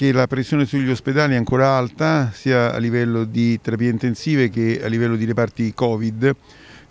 che la pressione sugli ospedali è ancora alta sia a livello di terapie intensive che a livello di reparti Covid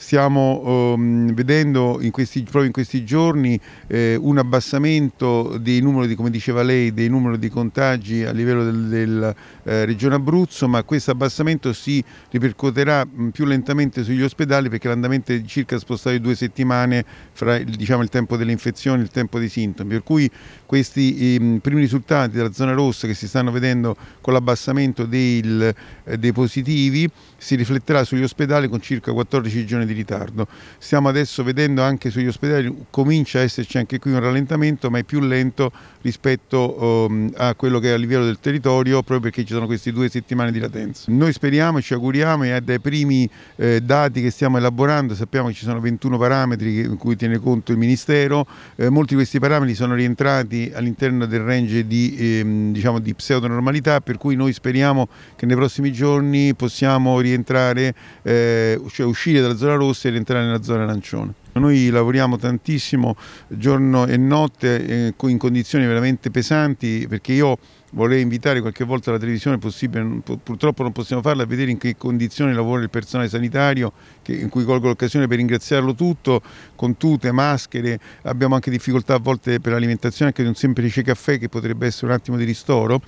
stiamo ehm, vedendo in questi, proprio in questi giorni eh, un abbassamento dei numeri, come diceva lei, dei numeri di contagi a livello della eh, regione Abruzzo, ma questo abbassamento si ripercuoterà mh, mm, più lentamente sugli ospedali perché l'andamento è circa spostato di due settimane fra diciamo, il tempo delle infezioni e il tempo dei sintomi, per cui questi ehm, primi risultati della zona rossa che si stanno vedendo con l'abbassamento eh, dei positivi si rifletterà sugli ospedali con circa 14 giorni di di ritardo. Stiamo adesso vedendo anche sugli ospedali, comincia a esserci anche qui un rallentamento, ma è più lento rispetto um, a quello che è a livello del territorio, proprio perché ci sono queste due settimane di latenza. Noi speriamo, ci auguriamo e dai primi eh, dati che stiamo elaborando sappiamo che ci sono 21 parametri in cui tiene conto il Ministero, eh, molti di questi parametri sono rientrati all'interno del range di, ehm, diciamo, di pseudonormalità, per cui noi speriamo che nei prossimi giorni possiamo rientrare, eh, cioè uscire dalla zona Russia e rientrare nella zona arancione. Noi lavoriamo tantissimo giorno e notte eh, in condizioni veramente pesanti perché io vorrei invitare qualche volta la televisione, possibile, purtroppo non possiamo farla, a vedere in che condizioni lavora il personale sanitario, che, in cui colgo l'occasione per ringraziarlo tutto, con tute, maschere, abbiamo anche difficoltà a volte per l'alimentazione anche di un semplice caffè che potrebbe essere un attimo di ristoro,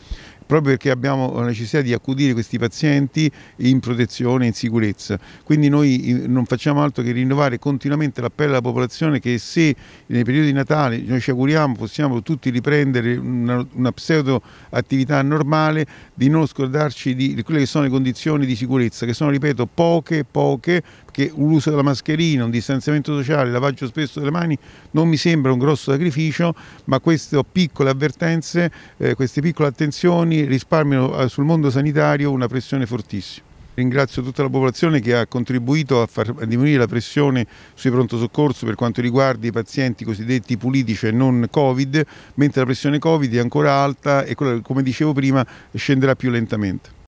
proprio perché abbiamo la necessità di accudire questi pazienti in protezione, in sicurezza. Quindi noi eh, non facciamo altro che rinnovare continuamente la appello alla popolazione che se nei periodi natali noi ci auguriamo possiamo tutti riprendere una, una pseudo attività normale, di non scordarci di quelle che sono le condizioni di sicurezza, che sono, ripeto, poche, poche, perché l'uso della mascherina, un distanziamento sociale, il lavaggio spesso delle mani non mi sembra un grosso sacrificio, ma queste piccole avvertenze, eh, queste piccole attenzioni risparmiano eh, sul mondo sanitario una pressione fortissima. Ringrazio tutta la popolazione che ha contribuito a far diminuire la pressione sui pronto soccorso per quanto riguarda i pazienti cosiddetti puliti, cioè non Covid, mentre la pressione Covid è ancora alta e quella, come dicevo prima scenderà più lentamente.